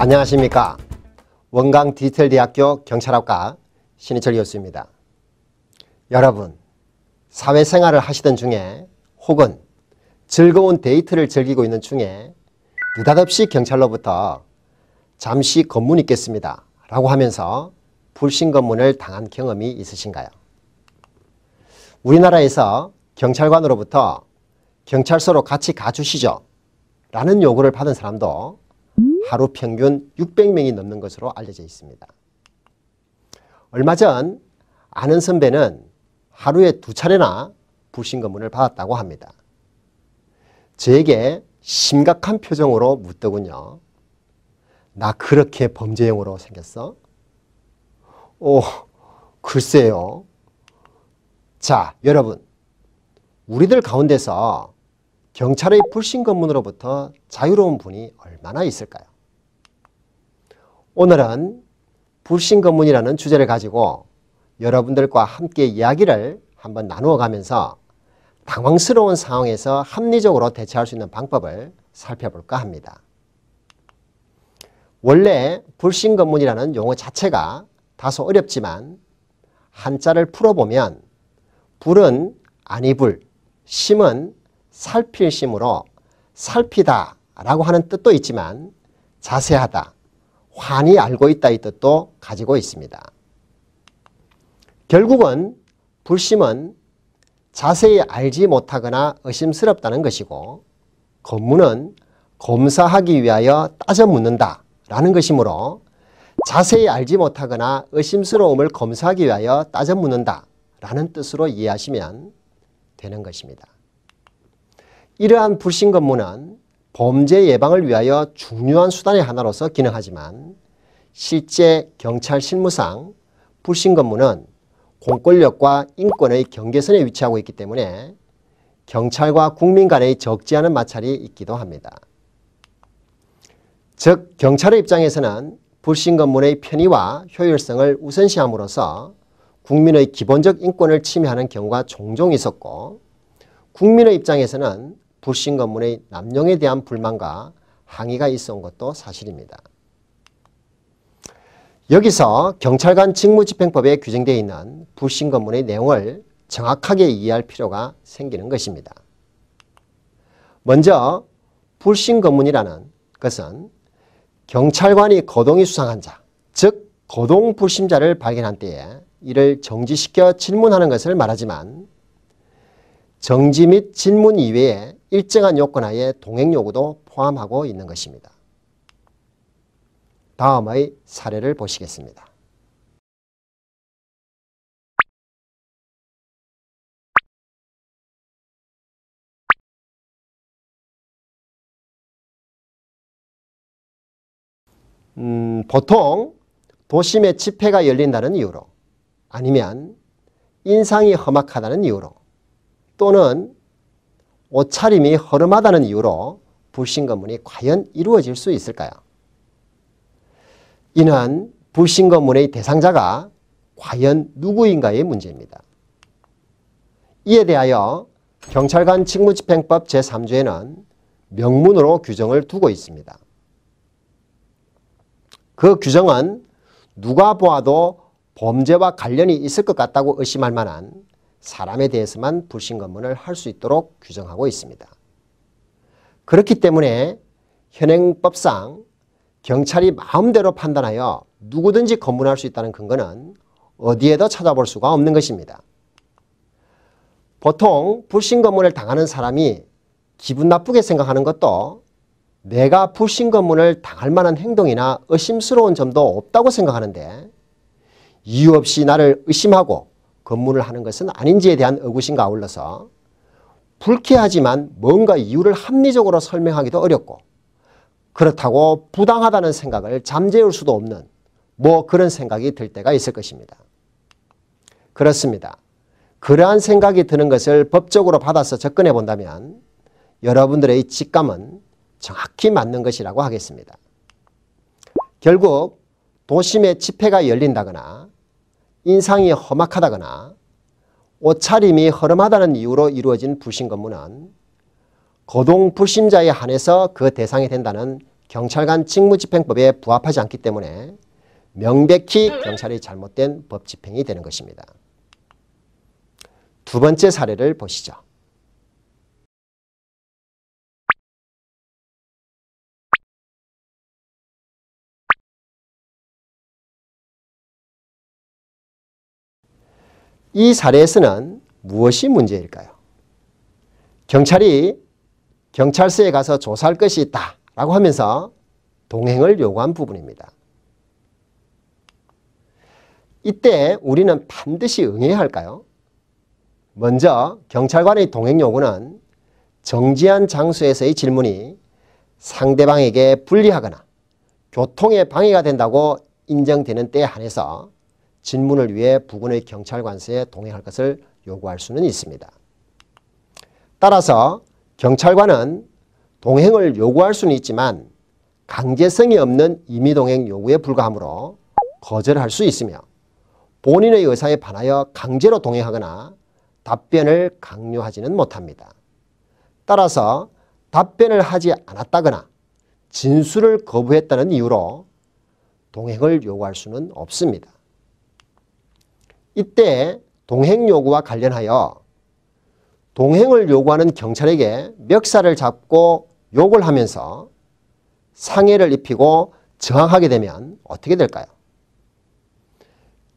안녕하십니까 원광 디지털대학교 경찰학과 신희철 교수입니다. 여러분 사회생활을 하시던 중에 혹은 즐거운 데이트를 즐기고 있는 중에 느닷없이 경찰로부터 잠시 검문 있겠습니다 라고 하면서 불신 검문을 당한 경험이 있으신가요? 우리나라에서 경찰관으로부터 경찰서로 같이 가주시죠 라는 요구를 받은 사람도 하루 평균 600명이 넘는 것으로 알려져 있습니다. 얼마 전 아는 선배는 하루에 두 차례나 불신검문을 받았다고 합니다. 저에게 심각한 표정으로 묻더군요. 나 그렇게 범죄형으로 생겼어? 오, 글쎄요. 자, 여러분. 우리들 가운데서 경찰의 불신검문으로부터 자유로운 분이 얼마나 있을까요? 오늘은 불신검문이라는 주제를 가지고 여러분들과 함께 이야기를 한번 나누어 가면서 당황스러운 상황에서 합리적으로 대처할 수 있는 방법을 살펴볼까 합니다. 원래 불신검문이라는 용어 자체가 다소 어렵지만 한자를 풀어보면 불은 아니불, 심은 살필심으로 살피다 라고 하는 뜻도 있지만 자세하다, 환히 알고 있다 이 뜻도 가지고 있습니다. 결국은 불심은 자세히 알지 못하거나 의심스럽다는 것이고 검문은 검사하기 위하여 따져 묻는다 라는 것이므로 자세히 알지 못하거나 의심스러움을 검사하기 위하여 따져 묻는다 라는 뜻으로 이해하시면 되는 것입니다. 이러한 불신 검문은 범죄 예방을 위하여 중요한 수단의 하나로서 기능하지만 실제 경찰 실무상 불신 건물은 공권력과 인권의 경계선에 위치하고 있기 때문에 경찰과 국민 간의 적지 않은 마찰이 있기도 합니다. 즉 경찰의 입장에서는 불신 건문의 편의와 효율성을 우선시함으로써 국민의 기본적 인권을 침해하는 경우가 종종 있었고 국민의 입장에서는 불신 건문의 남용에 대한 불만과 항의가 있어 온 것도 사실입니다. 여기서 경찰관 직무집행법에 규정되어 있는 불신 검문의 내용을 정확하게 이해할 필요가 생기는 것입니다. 먼저 불신 검문이라는 것은 경찰관이 거동이 수상한 자, 즉 거동 불신자를 발견한 때에 이를 정지시켜 질문하는 것을 말하지만 정지 및 질문 이외에 일정한 요건 하에 동행 요구도 포함하고 있는 것입니다. 다음의 사례를 보시겠습니다. 음, 보통 도심에 집회가 열린다는 이유로 아니면 인상이 험악하다는 이유로 또는 옷차림이 허름하다는 이유로 불신거문이 과연 이루어질 수 있을까요? 이는 불신거문의 대상자가 과연 누구인가의 문제입니다. 이에 대하여 경찰관 직무집행법 제3조에는 명문으로 규정을 두고 있습니다. 그 규정은 누가 보아도 범죄와 관련이 있을 것 같다고 의심할 만한 사람에 대해서만 불신 검문을 할 수 있도록 규정하고 있습니다. 그렇기 때문에 현행법상 경찰이 마음대로 판단하여 누구든지 검문할 수 있다는 근거는 어디에도 찾아볼 수가 없는 것입니다. 보통 불신 검문을 당하는 사람이 기분 나쁘게 생각하는 것도 내가 불신 검문을 당할 만한 행동이나 의심스러운 점도 없다고 생각하는데 이유 없이 나를 의심하고 근무를 하는 것은 아닌지에 대한 의구심과 아울러서 불쾌하지만 뭔가 이유를 합리적으로 설명하기도 어렵고 그렇다고 부당하다는 생각을 잠재울 수도 없는 뭐 그런 생각이 들 때가 있을 것입니다. 그렇습니다. 그러한 생각이 드는 것을 법적으로 받아서 접근해 본다면 여러분들의 직감은 정확히 맞는 것이라고 하겠습니다. 결국 도심에 집회가 열린다거나 인상이 험악하다거나 옷차림이 허름하다는 이유로 이루어진 불신검문은 거동불신자에 한해서 그 대상이 된다는 경찰관 직무집행법에 부합하지 않기 때문에 명백히 음. 경찰이 잘못된 법 집행이 되는 것입니다. 두 번째 사례를 보시죠. 이 사례에서는 무엇이 문제일까요? 경찰이 경찰서에 가서 조사할 것이 있다 라고 하면서 동행을 요구한 부분입니다. 이때 우리는 반드시 응해야 할까요? 먼저 경찰관의 동행 요구는 정지한 장소에서의 질문이 상대방에게 불리하거나 교통에 방해가 된다고 인정되는 때에 한해서 진문을 위해 부근의경찰관서에 동행할 것을 요구할 수는 있습니다. 따라서 경찰관은 동행을 요구할 수는 있지만 강제성이 없는 임의동행 요구에 불과하므로 거절할 수 있으며 본인의 의사에 반하여 강제로 동행하거나 답변을 강요하지는 못합니다. 따라서 답변을 하지 않았다거나 진술을 거부했다는 이유로 동행을 요구할 수는 없습니다. 이때 동행 요구와 관련하여 동행을 요구하는 경찰에게 멱살을 잡고 욕을 하면서 상해를 입히고 저항하게 되면 어떻게 될까요?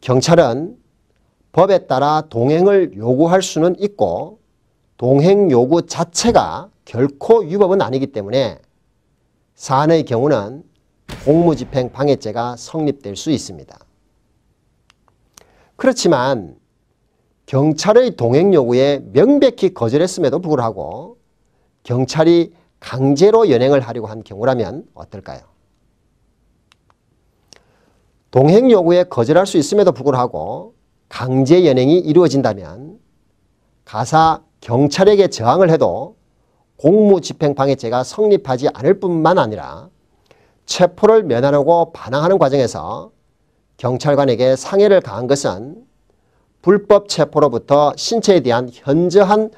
경찰은 법에 따라 동행을 요구할 수는 있고 동행 요구 자체가 결코 위법은 아니기 때문에 사안의 경우는 공무집행 방해죄가 성립될 수 있습니다. 그렇지만 경찰의 동행 요구에 명백히 거절했음에도 불구하고 경찰이 강제로 연행을 하려고 한 경우라면 어떨까요? 동행 요구에 거절할 수 있음에도 불구하고 강제 연행이 이루어진다면 가사 경찰에게 저항을 해도 공무집행방해죄가 성립하지 않을 뿐만 아니라 체포를 면하려고 반항하는 과정에서 경찰관에게 상해를 가한 것은 불법 체포로부터 신체에 대한 현저한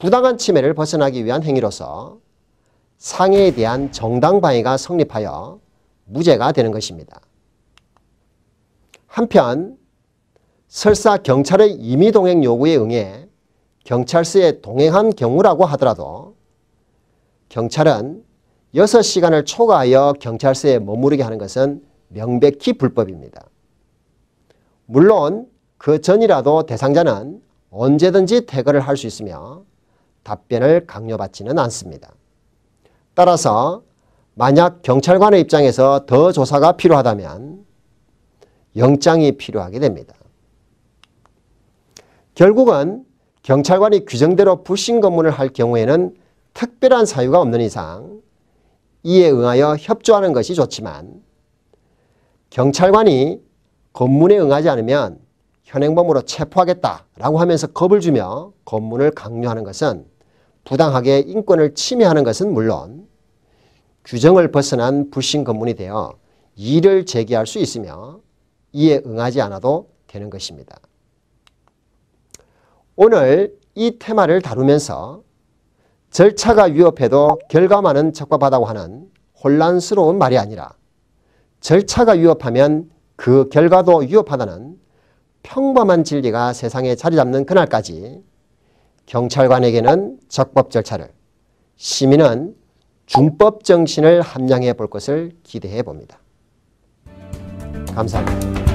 부당한 침해를 벗어나기 위한 행위로서 상해에 대한 정당방위가 성립하여 무죄가 되는 것입니다. 한편 설사 경찰의 임의동행 요구에 응해 경찰서에 동행한 경우라고 하더라도 경찰은 6시간을 초과하여 경찰서에 머무르게 하는 것은 명백히 불법입니다. 물론 그 전이라도 대상자는 언제든지 퇴거를 할 수 있으며 답변을 강요받지는 않습니다. 따라서 만약 경찰관의 입장에서 더 조사가 필요하다면 영장이 필요하게 됩니다. 결국은 경찰관이 규정대로 불신 검문을 할 경우에는 특별한 사유가 없는 이상 이에 응하여 협조하는 것이 좋지만 경찰관이 검문에 응하지 않으면 현행범으로 체포하겠다라고 하면서 겁을 주며 검문을 강요하는 것은 부당하게 인권을 침해하는 것은 물론 규정을 벗어난 불신 검문이 되어 이를 제기할 수 있으며 이에 응하지 않아도 되는 것입니다. 오늘 이 테마를 다루면서 절차가 위협해도 결과만은 적과하다고 하는 혼란스러운 말이 아니라 절차가 위협하면 그 결과도 위협하다는 평범한 진리가 세상에 자리 잡는 그날까지 경찰관에게는 적법 절차를 시민은 준법 정신을 함양해 볼 것을 기대해 봅니다. 감사합니다.